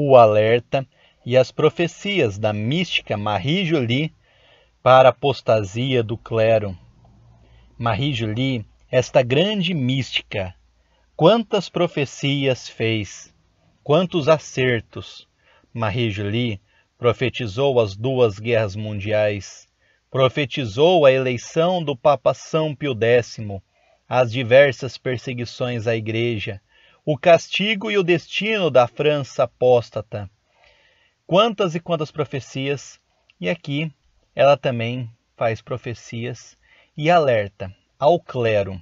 o alerta e as profecias da mística Marie julie para a apostasia do clero. Marie julie esta grande mística, quantas profecias fez, quantos acertos. Marie julie profetizou as duas guerras mundiais, profetizou a eleição do Papa São Pio X, as diversas perseguições à igreja, o castigo e o destino da França apóstata. Quantas e quantas profecias! E aqui ela também faz profecias e alerta ao clero.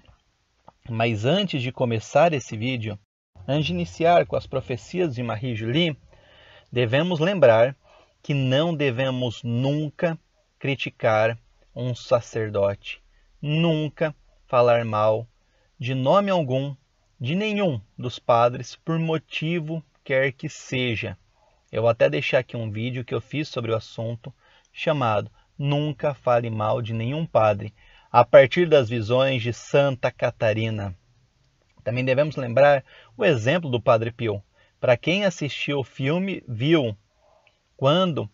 Mas antes de começar esse vídeo, antes de iniciar com as profecias de Marie Julie, devemos lembrar que não devemos nunca criticar um sacerdote, nunca falar mal de nome algum de nenhum dos padres por motivo quer que seja. Eu vou até deixar aqui um vídeo que eu fiz sobre o assunto chamado Nunca Fale Mal de Nenhum Padre, a partir das visões de Santa Catarina. Também devemos lembrar o exemplo do Padre Pio. Para quem assistiu o filme, viu quando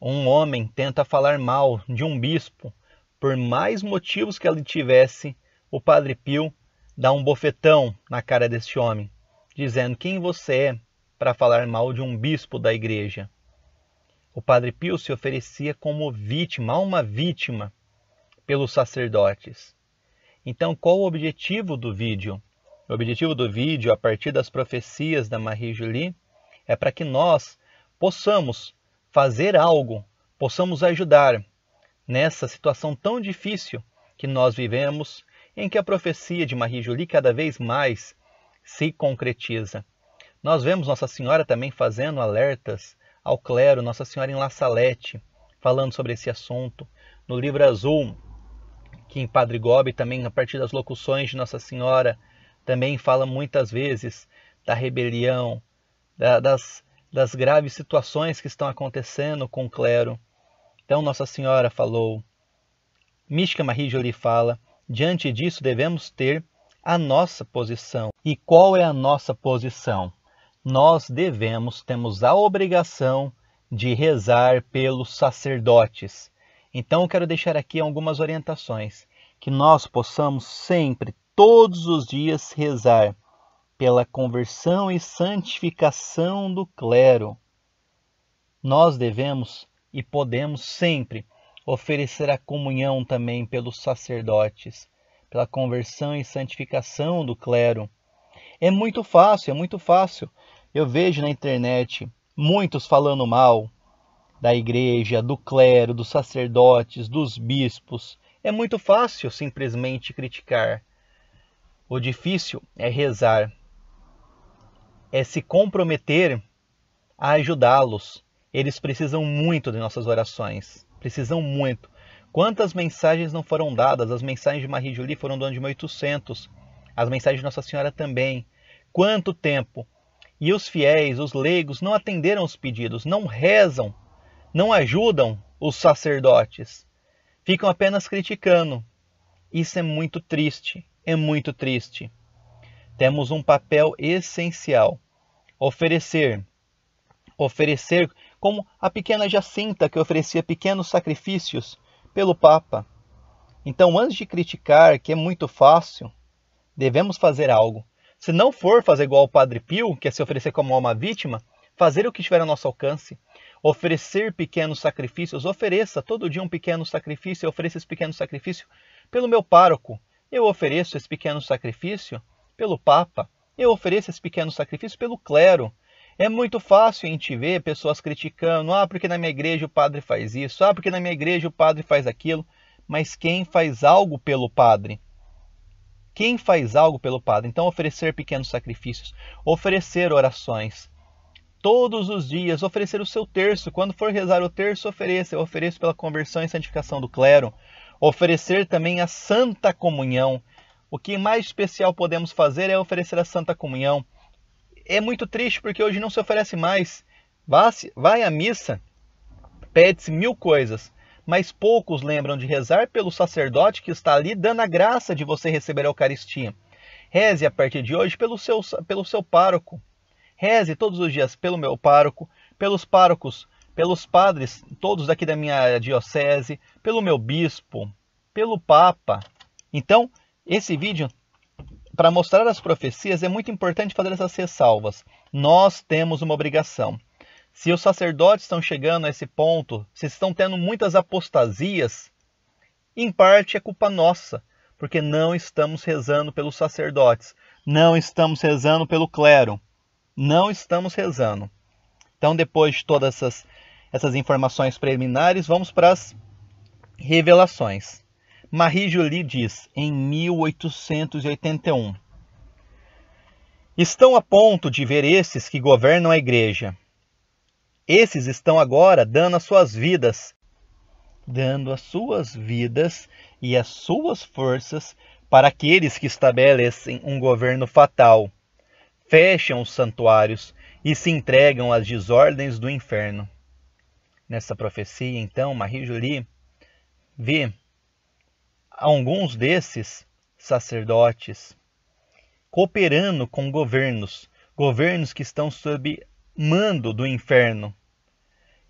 um homem tenta falar mal de um bispo, por mais motivos que ele tivesse, o Padre Pio dá um bofetão na cara deste homem, dizendo quem você é para falar mal de um bispo da igreja. O padre Pio se oferecia como vítima, uma vítima, pelos sacerdotes. Então, qual o objetivo do vídeo? O objetivo do vídeo, a partir das profecias da Marie Julie, é para que nós possamos fazer algo, possamos ajudar nessa situação tão difícil que nós vivemos em que a profecia de Marie Julie cada vez mais se concretiza. Nós vemos Nossa Senhora também fazendo alertas ao clero, Nossa Senhora em La Salette, falando sobre esse assunto. No livro azul, que em Padre Gobi também, a partir das locuções de Nossa Senhora, também fala muitas vezes da rebelião, da, das, das graves situações que estão acontecendo com o clero. Então Nossa Senhora falou, Mística Marie Jolie fala, Diante disso, devemos ter a nossa posição. E qual é a nossa posição? Nós devemos, temos a obrigação de rezar pelos sacerdotes. Então, eu quero deixar aqui algumas orientações. Que nós possamos sempre, todos os dias, rezar pela conversão e santificação do clero. Nós devemos e podemos sempre oferecer a comunhão também pelos sacerdotes, pela conversão e santificação do clero. É muito fácil, é muito fácil. Eu vejo na internet muitos falando mal da igreja, do clero, dos sacerdotes, dos bispos. É muito fácil simplesmente criticar. O difícil é rezar, é se comprometer a ajudá-los. Eles precisam muito de nossas orações. Precisam muito. Quantas mensagens não foram dadas? As mensagens de Marie Julie foram do ano de 1800. As mensagens de Nossa Senhora também. Quanto tempo? E os fiéis, os leigos, não atenderam os pedidos, não rezam, não ajudam os sacerdotes. Ficam apenas criticando. Isso é muito triste, é muito triste. Temos um papel essencial: oferecer. Oferecer como a pequena Jacinta que oferecia pequenos sacrifícios pelo Papa. Então, antes de criticar, que é muito fácil, devemos fazer algo. Se não for fazer igual ao Padre Pio, que é se oferecer como alma vítima, fazer o que estiver ao nosso alcance. Oferecer pequenos sacrifícios, ofereça todo dia um pequeno sacrifício, eu ofereço esse pequeno sacrifício pelo meu pároco, eu ofereço esse pequeno sacrifício pelo Papa, eu ofereço esse pequeno sacrifício pelo clero, é muito fácil a gente ver pessoas criticando: ah, porque na minha igreja o padre faz isso, ah, porque na minha igreja o padre faz aquilo. Mas quem faz algo pelo padre? Quem faz algo pelo padre? Então, oferecer pequenos sacrifícios, oferecer orações. Todos os dias, oferecer o seu terço. Quando for rezar o terço, ofereça. Eu ofereço pela conversão e santificação do clero. Oferecer também a Santa Comunhão. O que mais especial podemos fazer é oferecer a Santa Comunhão é muito triste porque hoje não se oferece mais. Vai à missa, pede-se mil coisas, mas poucos lembram de rezar pelo sacerdote que está ali dando a graça de você receber a Eucaristia. Reze a partir de hoje pelo seu, pelo seu pároco. Reze todos os dias pelo meu pároco, pelos párocos, pelos padres, todos aqui da minha diocese, pelo meu bispo, pelo Papa. Então, esse vídeo para mostrar as profecias, é muito importante fazer essas ressalvas. Nós temos uma obrigação. Se os sacerdotes estão chegando a esse ponto, se estão tendo muitas apostasias, em parte é culpa nossa, porque não estamos rezando pelos sacerdotes, não estamos rezando pelo clero, não estamos rezando. Então, depois de todas essas, essas informações preliminares, vamos para as revelações. Marie-Julie diz em 1881: Estão a ponto de ver esses que governam a igreja. Esses estão agora dando as suas vidas, dando as suas vidas e as suas forças para aqueles que estabelecem um governo fatal, fecham os santuários e se entregam às desordens do inferno. Nessa profecia, então, Marie Julie vê alguns desses sacerdotes cooperando com governos, governos que estão sob mando do inferno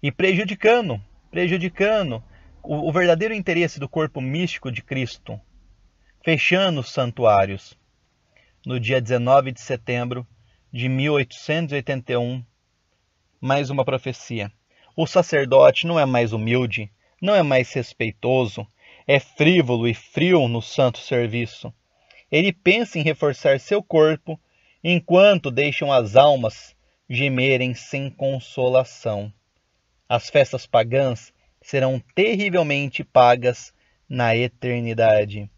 e prejudicando, prejudicando o, o verdadeiro interesse do corpo místico de Cristo, fechando os santuários. No dia 19 de setembro de 1881, mais uma profecia. O sacerdote não é mais humilde, não é mais respeitoso, é frívolo e frio no santo serviço. Ele pensa em reforçar seu corpo, enquanto deixam as almas gemerem sem consolação. As festas pagãs serão terrivelmente pagas na eternidade.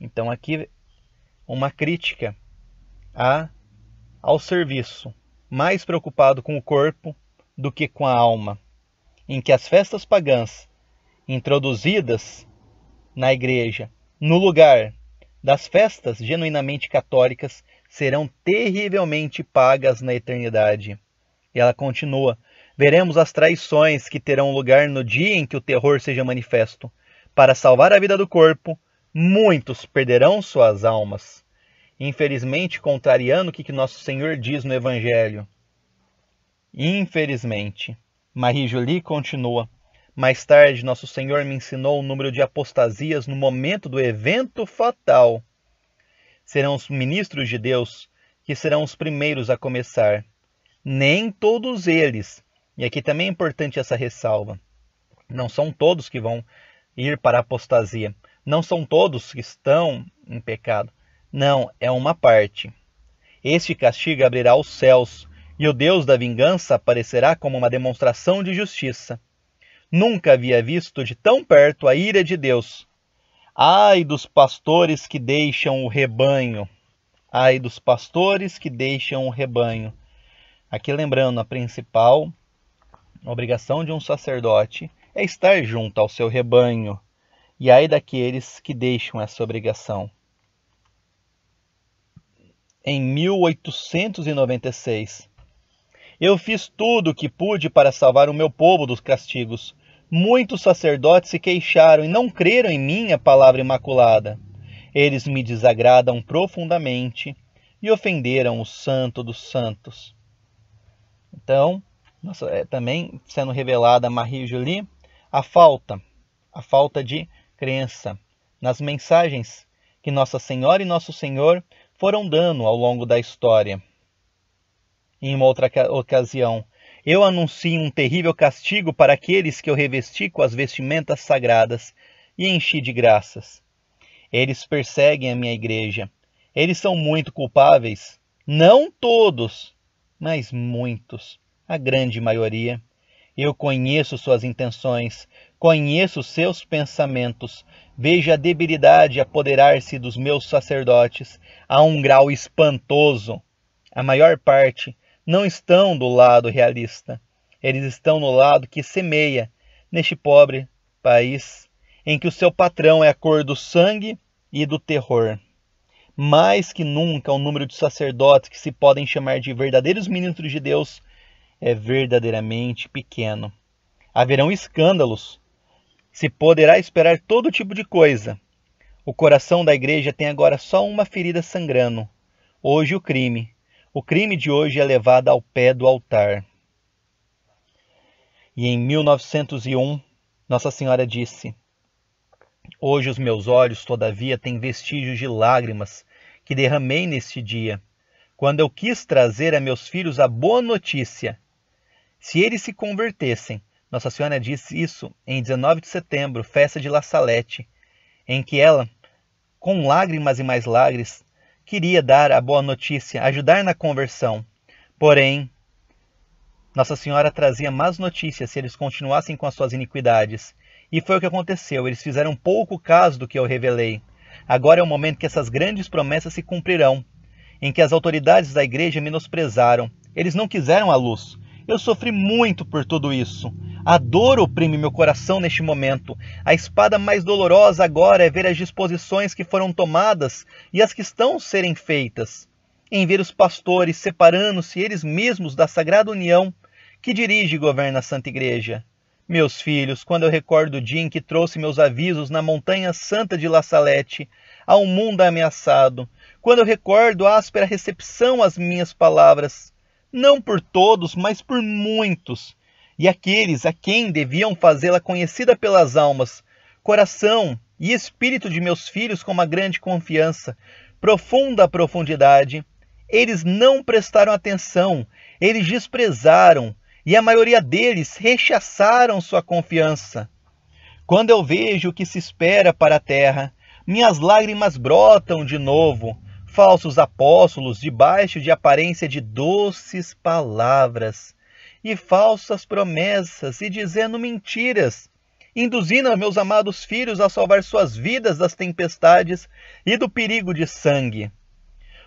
Então aqui uma crítica a ao serviço, mais preocupado com o corpo do que com a alma, em que as festas pagãs introduzidas na igreja, no lugar das festas genuinamente católicas, serão terrivelmente pagas na eternidade. E ela continua: Veremos as traições que terão lugar no dia em que o terror seja manifesto. Para salvar a vida do corpo, muitos perderão suas almas. Infelizmente, contrariando o que nosso Senhor diz no Evangelho. Infelizmente. Marie Jolie continua: mais tarde, Nosso Senhor me ensinou o número de apostasias no momento do evento fatal. Serão os ministros de Deus que serão os primeiros a começar. Nem todos eles, e aqui também é importante essa ressalva, não são todos que vão ir para a apostasia, não são todos que estão em pecado. Não, é uma parte. Este castigo abrirá os céus, e o Deus da vingança aparecerá como uma demonstração de justiça. Nunca havia visto de tão perto a ira de Deus. Ai dos pastores que deixam o rebanho. Ai dos pastores que deixam o rebanho. Aqui lembrando, a principal obrigação de um sacerdote é estar junto ao seu rebanho. E ai daqueles que deixam essa obrigação. Em 1896, eu fiz tudo o que pude para salvar o meu povo dos castigos, Muitos sacerdotes se queixaram e não creram em minha palavra imaculada. Eles me desagradam profundamente e ofenderam o Santo dos Santos. Então, nossa, é também sendo revelada a Marie Julie a falta, a falta de crença nas mensagens que Nossa Senhora e Nosso Senhor foram dando ao longo da história. Em uma outra ocasião, eu anuncio um terrível castigo para aqueles que eu revesti com as vestimentas sagradas e enchi de graças. Eles perseguem a minha igreja. Eles são muito culpáveis. Não todos, mas muitos, a grande maioria. Eu conheço suas intenções, conheço seus pensamentos, vejo a debilidade apoderar-se dos meus sacerdotes a um grau espantoso. A maior parte não estão do lado realista. Eles estão no lado que semeia neste pobre país em que o seu patrão é a cor do sangue e do terror. Mais que nunca, o número de sacerdotes que se podem chamar de verdadeiros ministros de Deus é verdadeiramente pequeno. Haverão escândalos. Se poderá esperar todo tipo de coisa. O coração da igreja tem agora só uma ferida sangrando. Hoje o crime, o crime de hoje é levado ao pé do altar. E em 1901, Nossa Senhora disse: Hoje os meus olhos, todavia, têm vestígios de lágrimas que derramei neste dia, quando eu quis trazer a meus filhos a boa notícia. Se eles se convertessem, Nossa Senhora disse isso em 19 de setembro, festa de La Salette, em que ela, com lágrimas e mais lágrimas, queria dar a boa notícia, ajudar na conversão. Porém, Nossa Senhora trazia más notícias se eles continuassem com as suas iniquidades. E foi o que aconteceu. Eles fizeram pouco caso do que eu revelei. Agora é o momento que essas grandes promessas se cumprirão, em que as autoridades da igreja menosprezaram. Eles não quiseram a luz. Eu sofri muito por tudo isso. A dor oprime meu coração neste momento. A espada mais dolorosa agora é ver as disposições que foram tomadas e as que estão serem feitas. Em ver os pastores separando-se eles mesmos da sagrada união que dirige e governa a Santa Igreja. Meus filhos, quando eu recordo o dia em que trouxe meus avisos na Montanha Santa de La Salette a um mundo ameaçado, quando eu recordo a áspera recepção às minhas palavras, não por todos, mas por muitos, e aqueles a quem deviam fazê-la conhecida pelas almas, coração e espírito de meus filhos com uma grande confiança, profunda profundidade, eles não prestaram atenção, eles desprezaram, e a maioria deles rechaçaram sua confiança. Quando eu vejo o que se espera para a terra, minhas lágrimas brotam de novo. Falsos apóstolos, debaixo de aparência de doces palavras, e falsas promessas e dizendo mentiras, induzindo meus amados filhos a salvar suas vidas das tempestades e do perigo de sangue.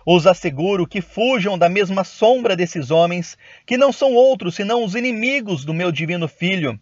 Os asseguro que fujam da mesma sombra desses homens, que não são outros senão os inimigos do meu divino filho.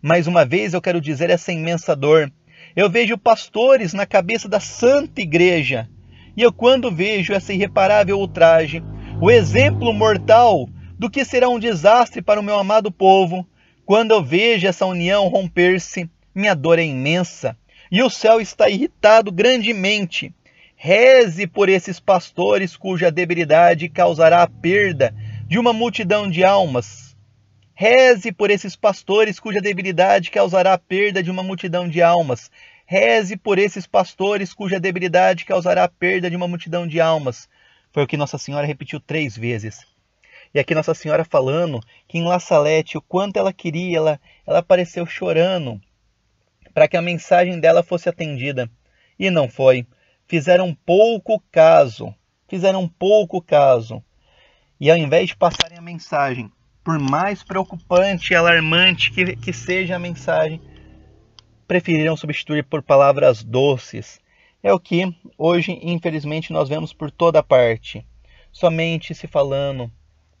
Mais uma vez eu quero dizer essa imensa dor. Eu vejo pastores na cabeça da santa igreja. E eu, quando vejo essa irreparável ultraje, o exemplo mortal do que será um desastre para o meu amado povo. Quando eu vejo essa união romper-se, minha dor é imensa e o céu está irritado grandemente. Reze por esses pastores cuja debilidade causará a perda de uma multidão de almas. Reze por esses pastores cuja debilidade causará a perda de uma multidão de almas. Reze por esses pastores cuja debilidade causará a perda de uma multidão de almas. Foi o que Nossa Senhora repetiu três vezes. E aqui Nossa Senhora falando que em La Salete, o quanto ela queria, ela, ela apareceu chorando para que a mensagem dela fosse atendida. E não foi. Fizeram pouco caso. Fizeram pouco caso. E ao invés de passarem a mensagem, por mais preocupante e alarmante que, que seja a mensagem, preferiram substituir por palavras doces. É o que hoje, infelizmente, nós vemos por toda parte. Somente se falando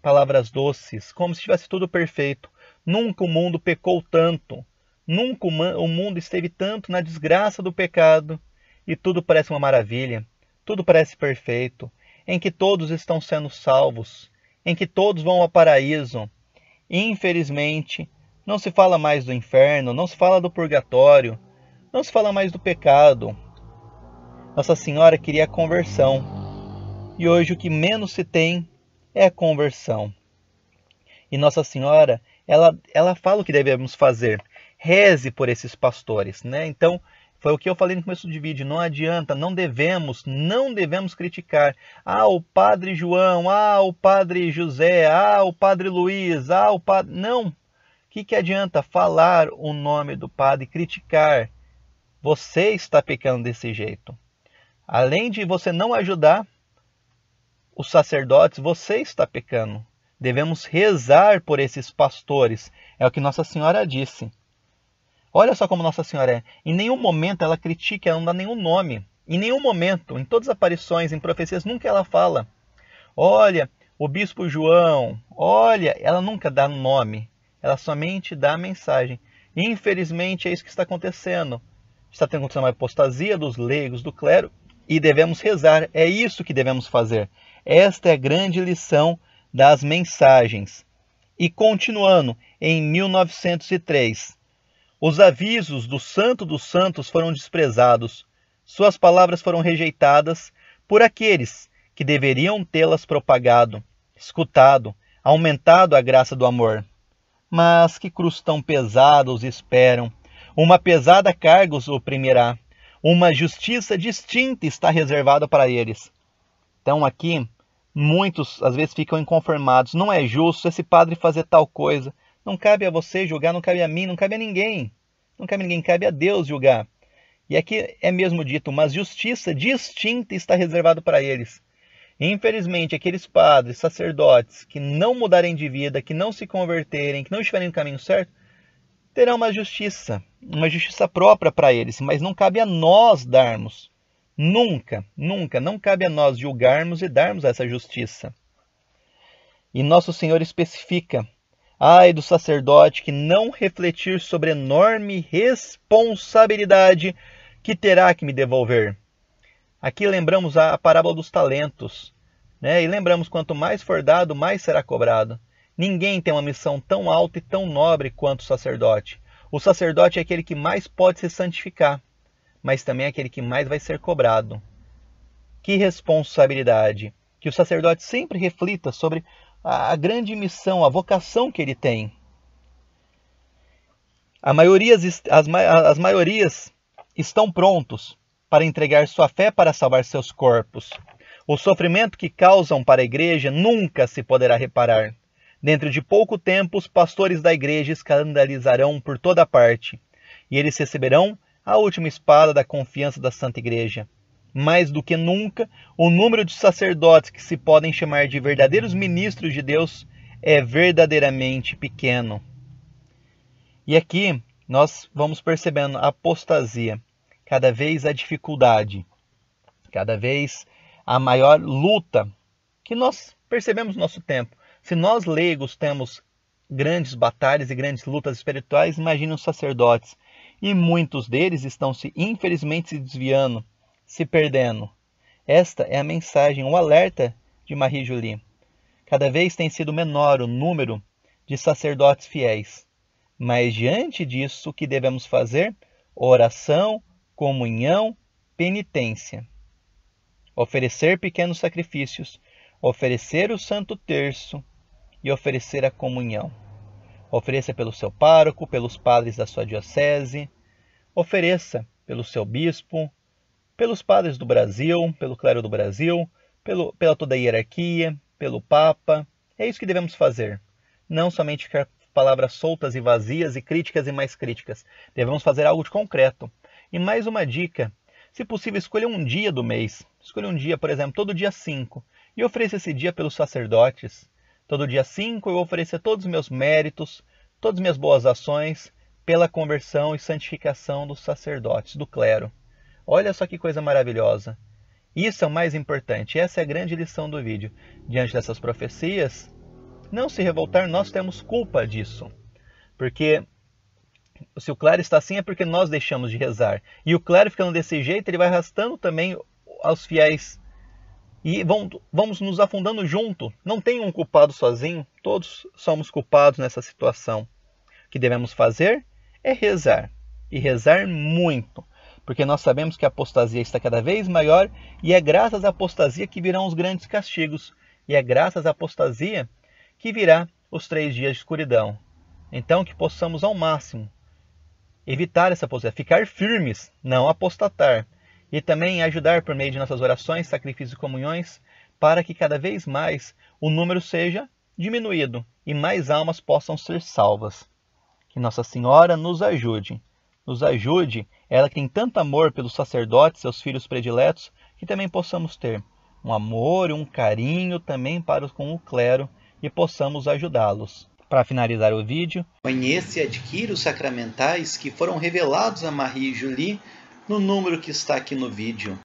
palavras doces, como se estivesse tudo perfeito. Nunca o mundo pecou tanto, nunca o mundo esteve tanto na desgraça do pecado, e tudo parece uma maravilha, tudo parece perfeito, em que todos estão sendo salvos, em que todos vão ao paraíso. Infelizmente, não se fala mais do inferno, não se fala do purgatório, não se fala mais do pecado. Nossa Senhora queria a conversão. E hoje o que menos se tem é a conversão. E Nossa Senhora, ela, ela fala o que devemos fazer. Reze por esses pastores, né? Então, foi o que eu falei no começo do vídeo, não adianta, não devemos, não devemos criticar. Ah, o padre João, ah, o padre José, ah, o padre Luiz, ah, o padre... Não! O que, que adianta falar o nome do padre, criticar? Você está pecando desse jeito. Além de você não ajudar, os sacerdotes, você está pecando. Devemos rezar por esses pastores. É o que Nossa Senhora disse. Olha só como Nossa Senhora é. Em nenhum momento ela critica, ela não dá nenhum nome. Em nenhum momento, em todas as aparições, em profecias, nunca ela fala. Olha, o bispo João, olha, ela nunca dá nome. Ela somente dá a mensagem. Infelizmente é isso que está acontecendo. Está acontecendo uma apostasia dos leigos, do clero, e devemos rezar. É isso que devemos fazer. Esta é a grande lição das mensagens. E continuando, em 1903, os avisos do Santo dos Santos foram desprezados, suas palavras foram rejeitadas por aqueles que deveriam tê-las propagado, escutado, aumentado a graça do amor. Mas que cruz tão pesada os esperam! Uma pesada carga os oprimirá. Uma justiça distinta está reservada para eles. Então aqui muitos às vezes ficam inconformados. Não é justo esse padre fazer tal coisa. Não cabe a você julgar, não cabe a mim, não cabe a ninguém. Não cabe a ninguém, cabe a Deus julgar. E aqui é mesmo dito, mas justiça distinta está reservado para eles. Infelizmente, aqueles padres, sacerdotes que não mudarem de vida, que não se converterem, que não estiverem no caminho certo, terão uma justiça, uma justiça própria para eles, mas não cabe a nós darmos. Nunca, nunca, não cabe a nós julgarmos e darmos essa justiça. E nosso Senhor especifica: ai do sacerdote que não refletir sobre a enorme responsabilidade que terá que me devolver. Aqui lembramos a parábola dos talentos, né? E lembramos quanto mais for dado, mais será cobrado. Ninguém tem uma missão tão alta e tão nobre quanto o sacerdote. O sacerdote é aquele que mais pode se santificar mas também aquele que mais vai ser cobrado. Que responsabilidade! Que o sacerdote sempre reflita sobre a grande missão, a vocação que ele tem. A maioria, as, as maiorias estão prontos para entregar sua fé para salvar seus corpos. O sofrimento que causam para a igreja nunca se poderá reparar. Dentro de pouco tempo, os pastores da igreja escandalizarão por toda parte, e eles receberão a última espada da confiança da Santa Igreja. Mais do que nunca, o número de sacerdotes que se podem chamar de verdadeiros ministros de Deus é verdadeiramente pequeno. E aqui nós vamos percebendo a apostasia, cada vez a dificuldade, cada vez a maior luta que nós percebemos no nosso tempo. Se nós leigos temos grandes batalhas e grandes lutas espirituais, imagine os sacerdotes e muitos deles estão se infelizmente se desviando, se perdendo. Esta é a mensagem, o alerta de Marie Julie. Cada vez tem sido menor o número de sacerdotes fiéis. Mas diante disso, o que devemos fazer? Oração, comunhão, penitência. Oferecer pequenos sacrifícios, oferecer o Santo Terço e oferecer a comunhão. Ofereça pelo seu pároco, pelos padres da sua diocese, ofereça pelo seu bispo, pelos padres do Brasil, pelo clero do Brasil, pelo, pela toda a hierarquia, pelo Papa. É isso que devemos fazer. Não somente ficar palavras soltas e vazias e críticas e mais críticas. Devemos fazer algo de concreto. E mais uma dica: se possível, escolha um dia do mês. Escolha um dia, por exemplo, todo dia 5, e ofereça esse dia pelos sacerdotes, Todo dia 5 eu vou oferecer todos os meus méritos, todas as minhas boas ações pela conversão e santificação dos sacerdotes, do clero. Olha só que coisa maravilhosa. Isso é o mais importante, essa é a grande lição do vídeo. Diante dessas profecias, não se revoltar, nós temos culpa disso. Porque se o clero está assim é porque nós deixamos de rezar. E o clero ficando desse jeito, ele vai arrastando também aos fiéis e vamos nos afundando junto. Não tem um culpado sozinho, todos somos culpados nessa situação. O que devemos fazer é rezar e rezar muito, porque nós sabemos que a apostasia está cada vez maior e é graças à apostasia que virão os grandes castigos e é graças à apostasia que virá os três dias de escuridão. Então que possamos ao máximo evitar essa apostasia, ficar firmes, não apostatar e também ajudar por meio de nossas orações, sacrifícios e comunhões, para que cada vez mais o número seja diminuído e mais almas possam ser salvas. Que Nossa Senhora nos ajude. Nos ajude, ela que tem tanto amor pelos sacerdotes, seus filhos prediletos, que também possamos ter um amor e um carinho também para com o clero e possamos ajudá-los. Para finalizar o vídeo, conheça e adquira os sacramentais que foram revelados a Marie e Julie no número que está aqui no vídeo.